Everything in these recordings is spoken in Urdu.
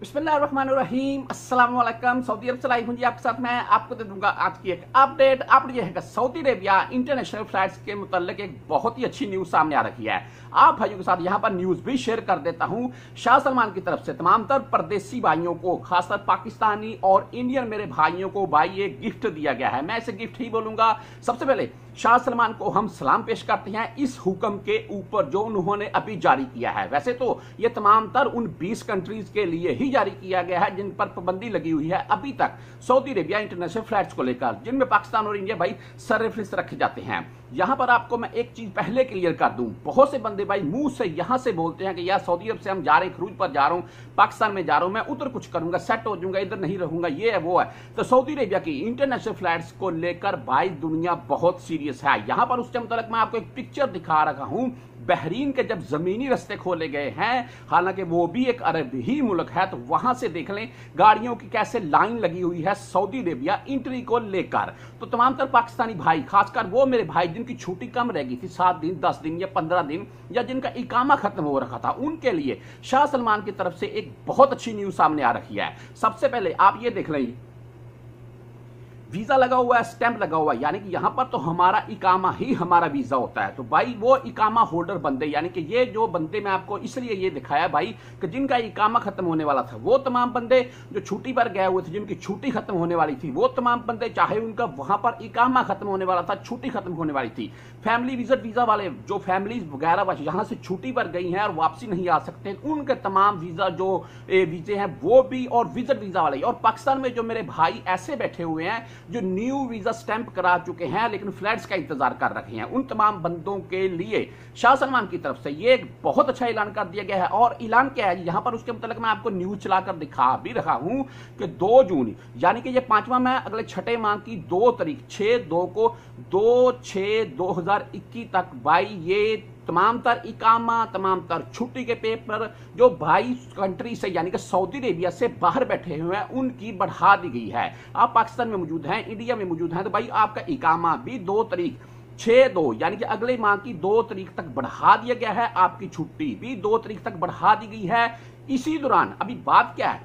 بسم اللہ الرحمن الرحیم السلام علیکم سعودی عرب سے ہوں جی آپ کے ساتھ میں آپ کو دے دوں گا آج کی ایک اپ اپ ڈیٹ یہ ہے کہ سعودی عربیہ انٹرنیشنل فلائٹس کے متعلق ایک بہت ہی اچھی نیوز سامنے آ رہی ہے آپ بھائیوں کے ساتھ یہاں پر نیوز بھی شیئر کر دیتا ہوں شاہ سلمان کی طرف سے تمام تر پردیسی بھائیوں کو خاص طور پاکستانی اور انڈین میرے بھائیوں کو بھائی یہ گفٹ دیا گیا ہے میں اسے گفٹ ہی بولوں گا سب سے پہلے شاہ سلمان کو ہم سلام پیش کرتے ہیں اس حکم کے اوپر جو انہوں نے ابھی جاری کیا ہے ویسے تو یہ تمام تر ان بیس کنٹریز کے لیے ہی جاری کیا گیا ہے جن پر پابندی لگی ہوئی ہے ابھی تک سعودی عربیہ انٹرنیشنل فلیٹس کو لے کر جن میں پاکستان اور انڈیا بھائی سر سرفرس رکھے جاتے ہیں یہاں پر آپ کو میں ایک چیز پہلے کلیئر کر دوں بہت سے بندے بھائی منہ سے یہاں سے بولتے ہیں کہ یار سعودی عرب سے ہم جا جا رہے ہیں خروج پر پاکستان میں جا رہا ہوں ادھر کچھ کروں گا سیٹ ہو گا ادھر نہیں رہوں گا یہ ہے ہے وہ تو سعودی عربیہ فلائٹس کو لے کر بھائی دنیا بہت سیریس ہے یہاں پر اس میں آپ کو ایک پکچر دکھا رہا ہوں بحرین کے جب زمینی رستے کھولے گئے ہیں حالانکہ وہ بھی ایک عرب ہی ملک ہے تو وہاں سے دیکھ لیں گاڑیوں کی کیسے لائن لگی ہوئی ہے سعودی عربیہ انٹری کو لے کر تو تمام تر پاکستانی بھائی خاص کر وہ میرے بھائی جن کی چھوٹی کم رہ گئی تھی سات دن دس دن یا پندرہ دن یا جن کا اقامہ ختم ہو رکھا تھا ان کے لیے شاہ سلمان کی طرف سے ایک بہت اچھی نیوز سامنے آ رکھی ہے سب سے پہلے آپ یہ دیکھ لیں ویزا لگا ہوا ہے سٹیمپ لگا ہوا ہے یعنی کہ یہاں پر تو ہمارا اکامہ ہی ہمارا ویزا ہوتا ہے تو بھائی وہ اکامہ ہولڈر بندے یعنی کہ یہ جو بندے میں آپ کو اس لیے یہ دکھایا بھائی کہ جن کا اکامہ ختم ہونے والا تھا وہ تمام بندے جو چھٹی پر گئے ہوئے تھے جن کی چھٹی ختم ہونے والی تھی وہ تمام بندے چاہے ان کا وہاں پر اکامہ ختم ہونے والا تھا چھٹی ختم ہونے والی تھی فیملی ویزٹ ویزا والے جو فیملیز وغیرہ جہاں سے چھٹی پر گئی ہیں اور واپسی نہیں آ سکتے ہیں ان کے تمام ویزا جو ویزے ہیں وہ بھی اور ویزٹ ویزا والے اور پاکستان میں جو میرے بھائی ایسے بیٹھے ہوئے ہیں جو نیو ویزا سٹیمپ کرا چکے ہیں ہیں لیکن فلیٹس کا انتظار کر رکھے ان تمام بندوں کے لیے شاہ سلمان کی طرف سے یہ ایک بہت اچھا اعلان کر دیا گیا ہے اور اعلان کیا ہے یہاں پر اس کے متعلق میں آپ کو نیوز چلا کر دکھا بھی رہا ہوں کہ دو جون یعنی کہ یہ پانچواں میں اگلے چھٹے ماہ کی دو تاریخ چھ دو کو دو چھ دو ہزار اکی تک بائی یہ تمام تر اکامہ تمام تر چھٹی کے پیپر جو بھائی کنٹری سے یعنی کہ سعودی ریبیا سے باہر بیٹھے ہوئے ہیں ان کی بڑھا دی گئی ہے آپ پاکستان میں موجود ہیں انڈیا میں موجود ہیں تو بھائی آپ کا اکامہ بھی دو طریق چھے دو یعنی کہ اگلے ماہ کی دو طریق تک بڑھا دیا گیا ہے آپ کی چھٹی بھی دو طریق تک بڑھا دی گئی ہے اسی دوران ابھی بات کیا ہے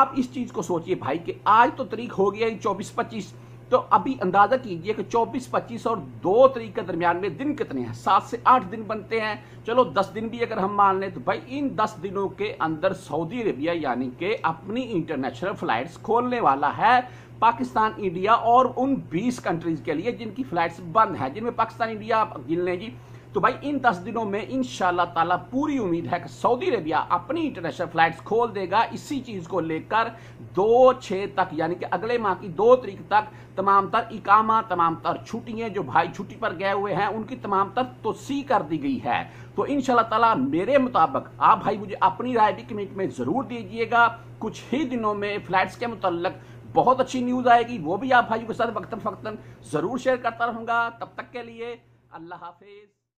آپ اس چیز کو سوچئے بھائی کہ آج تو طریق ہو گیا ہے چوبیس پچیس تو ابھی اندازہ کیجئے کہ چوبیس پچیس اور دو تاریخ کے درمیان سات سے آٹھ دن بنتے ہیں چلو دس دن بھی اگر ہم مان لیں تو بھائی ان دس دنوں کے اندر سعودی عربیہ یعنی کہ اپنی انٹرنیشنل فلائٹس کھولنے والا ہے پاکستان انڈیا اور ان بیس کنٹریز کے لیے جن کی فلائٹس بند ہیں جن میں پاکستان انڈیا گن لیں جی تو بھائی ان دس دنوں میں انشاءاللہ تعالی تعالیٰ پوری امید ہے کہ سعودی عربیہ اپنی انٹرنیشنل فلائٹس کھول دے گا اسی چیز کو لے کر دو چھ تک یعنی کہ اگلے ماہ کی دو تاریخ تک تمام تر اکامہ تمام تر چھٹی جو ہیں ان کی تمام تر توسی کر دی گئی ہے تو انشاءاللہ تعالی تعالیٰ میرے مطابق آپ بھائی مجھے اپنی رائے بھی کمنٹ میں ضرور دیجئے گا کچھ ہی دنوں میں فلائٹس کے متعلق بہت اچھی نیوز آئے گی وہ بھی آپ بھائیوں کے ساتھ وقتاً فقتاً ضرور شیئر کرتا رہوں گا تب تک کے لیے اللہ حافظ